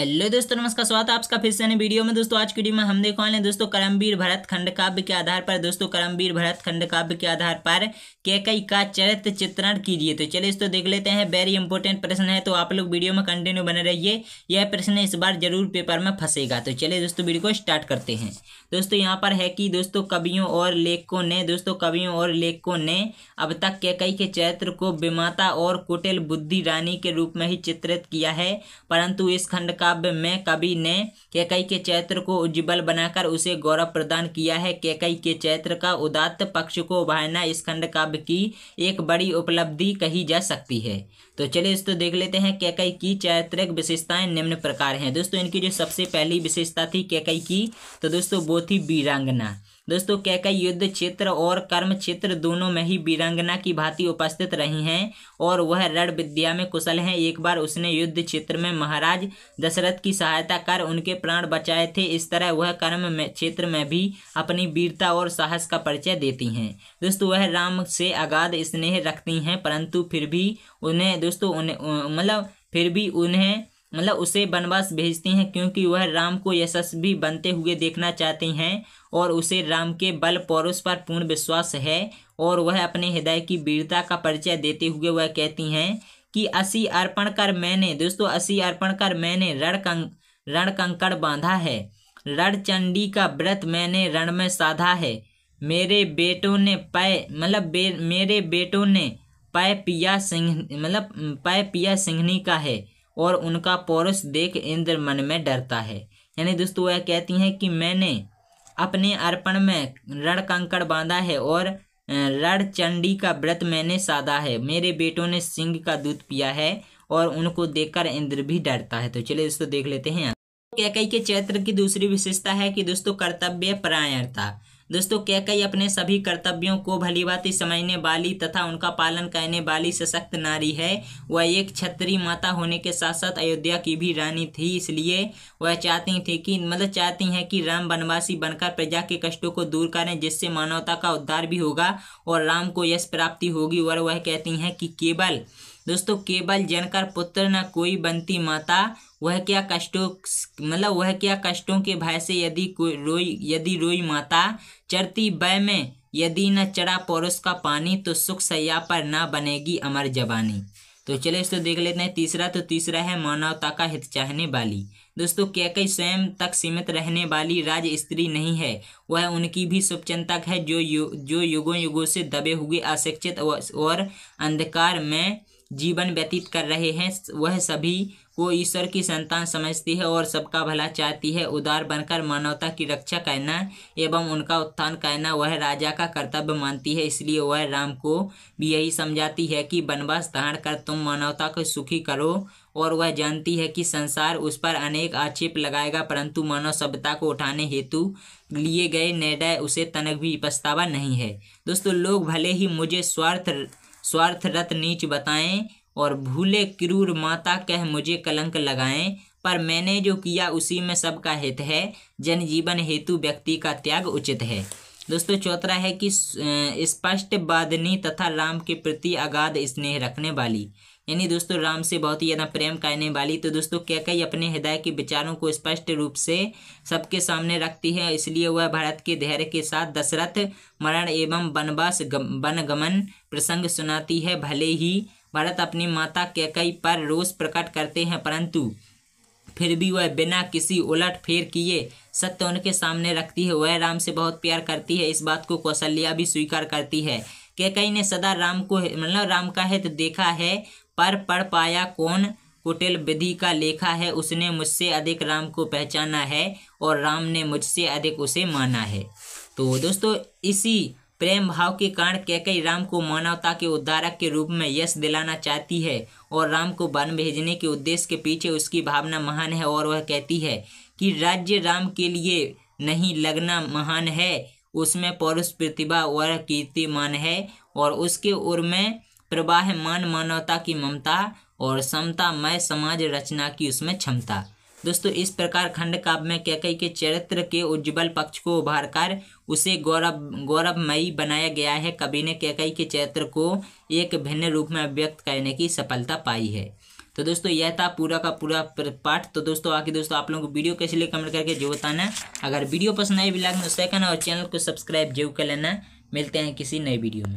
hello दोस्तों नमस्कार स्वागत है आपका फिर से नए वीडियो में दोस्तों आज की वीडियो में हम देखने वाले हैं दोस्तों करमवीर भरत खंड काव्य के आधार पर दोस्तों करमवीर भरत खंड काव्य के आधार पर कैकई का चरित्र चित्रण कीजिए तो चलिए दोस्तों देख लेते हैं वेरी इंपॉर्टेंट प्रश्न है तो आप लोग वीडियो में कंटिन्यू बने रहिए यह प्रश्न इस बार जरूर पेपर में फंसेगा तो चलिए दोस्तों वीडियो को स्टार्ट करते हैं दोस्तों यहाँ पर है कि दोस्तों कवियों और लेखकों ने दोस्तों कवियों और लेखकों ने अब तक कैकई के चरित्र को विमाता और कुटिल बुद्धि रानी के रूप में ही चित्रित किया है परंतु इस खंड काव्य में कवि ने केकई के चैत्र को उज्ज्वल बनाकर उसे गौरव प्रदान किया है केकई के चैत्र का उदात्त पक्ष को उभारना इस खंड काव्य की एक बड़ी उपलब्धि कही जा सकती है तो चलिए दोस्तों देख लेते हैं केकई की चैत्रिक विशेषताएं निम्न प्रकार हैं दोस्तों इनकी जो सबसे पहली विशेषता थी केकई की तो दोस्तों वो थी वीरांगना दोस्तों कैका युद्ध क्षेत्र और कर्म क्षेत्र दोनों में ही वीरंगना की भांति उपस्थित रही हैं और वह रण विद्या में कुशल हैं एक बार उसने युद्ध क्षेत्र में महाराज दशरथ की सहायता कर उनके प्राण बचाए थे इस तरह वह कर्म में क्षेत्र में भी अपनी वीरता और साहस का परिचय देती हैं दोस्तों वह राम से अगाध स्नेह रखती हैं परंतु फिर भी उन्हें दोस्तों उन्हें मतलब फिर भी उन्हें मतलब उसे वनवास भेजती हैं क्योंकि वह राम को यशस्वी बनते हुए देखना चाहती हैं और उसे राम के बल पौरुष पर पूर्ण विश्वास है और वह अपने हृदय की वीरता का परिचय देते हुए वह कहती हैं कि असी अर्पण कर मैंने दोस्तों असी अर्पण कर मैंने रण कंक रण कंकड़ बांधा है रण चंडी का व्रत मैंने रण में साधा है मेरे बेटों ने पय मतलब बे, मेरे बेटों ने पय पिया सिंह मतलब पय पिया सिंहनी का है और उनका पौरुष देख इंद्र मन में डरता है यानी दोस्तों वह कहती हैं कि मैंने अपने अर्पण में रण कंकड़ बांधा है और रण चंडी का व्रत मैंने साधा है मेरे बेटों ने सिंह का दूध पिया है और उनको देखकर इंद्र भी डरता है तो चलिए दोस्तों देख लेते हैं कैकई के चैत्र की दूसरी विशेषता है कि दोस्तों कर्तव्य परायणता दोस्तों कैकई अपने सभी कर्तव्यों को भलीभांति समझने वाली तथा उनका पालन करने वाली सशक्त नारी है वह एक छत्री माता होने के साथ साथ अयोध्या की भी रानी थी इसलिए वह चाहती थी कि मतलब चाहती हैं कि राम वनवासी बनकर प्रजा के कष्टों को दूर करें जिससे मानवता का उद्धार भी होगा और राम को यश प्राप्ति होगी और वह कहती हैं कि केवल दोस्तों केवल जनकर पुत्र न कोई बनती माता वह क्या कष्टों मतलब वह क्या कष्टों के भय से यदि कोई रोई यदि रोई माता चरती बय में यदि न चढ़ा पौरुष का पानी तो सुख सया पर न बनेगी अमर जवानी तो चले इसको देख लेते हैं तीसरा तो तीसरा है मानवता का हित चाहने वाली दोस्तों कई स्वयं तक सीमित रहने वाली राज स्त्री नहीं है वह उनकी भी शुभचिंतक है जो यु, जो युगों युगों से दबे हुए अशिक्षित और अंधकार में जीवन व्यतीत कर रहे हैं वह सभी को ईश्वर की संतान समझती है और सबका भला चाहती है उदार बनकर मानवता की रक्षा करना एवं उनका उत्थान करना वह राजा का कर्तव्य मानती है इसलिए वह राम को भी यही समझाती है कि वनवास धारण कर तुम मानवता को सुखी करो और वह जानती है कि संसार उस पर अनेक आक्षेप लगाएगा परंतु मानव सभ्यता को उठाने हेतु लिए गए निर्णय उसे तनक भी पछतावा नहीं है दोस्तों लोग भले ही मुझे स्वार्थ स्वार्थ रत नीच बताएं और भूले क्रूर माता कह मुझे कलंक लगाएं पर मैंने जो किया उसी में सबका हित है जनजीवन हेतु व्यक्ति का त्याग उचित है दोस्तों चौथा है कि स्पष्ट बादनी तथा राम के प्रति अगाध स्नेह रखने वाली यानी दोस्तों राम से बहुत ही ज़्यादा प्रेम करने वाली तो दोस्तों कैकई अपने हृदय के विचारों को स्पष्ट रूप से सबके सामने रखती है इसलिए वह भारत के धैर्य के साथ दशरथ मरण एवं वनवास वनगमन प्रसंग सुनाती है भले ही भारत अपनी माता कैकई पर रोष प्रकट करते हैं परंतु फिर भी वह बिना किसी उलट फेर किए सत्य उनके सामने रखती है वह राम से बहुत प्यार करती है इस बात को कौशल्या भी स्वीकार करती है कैकई ने सदा राम को मतलब राम का हित देखा है पर पढ़ पाया कौन कुटिल विधि का लेखा है उसने मुझसे अधिक राम को पहचाना है और राम ने मुझसे अधिक उसे माना है तो दोस्तों इसी प्रेम भाव के कारण कैकई राम को मानवता के उद्धारक के रूप में यश दिलाना चाहती है और राम को वन भेजने के उद्देश्य के पीछे उसकी भावना महान है और वह कहती है कि राज्य राम के लिए नहीं लगना महान है उसमें पौरुष प्रतिभा और कीर्तिमान है और उसके उर में प्रवाह मान मानवता की ममता और समता मय समाज रचना की उसमें क्षमता दोस्तों इस प्रकार खंड काव्य में कैकई के चरित्र के उज्जवल पक्ष को उभार कर उसे गौरव गौरवमयी बनाया गया है कवि ने कैकई के चरित्र को एक भिन्न रूप में व्यक्त करने की सफलता पाई है तो दोस्तों यह था पूरा का पूरा पाठ तो दोस्तों आगे दोस्तों आप लोगों को वीडियो कैसे लिए कमेंट करके जो बताना अगर वीडियो पसंद आई भी लाइक में करना और चैनल को सब्सक्राइब जरूर कर लेना मिलते हैं किसी नए वीडियो में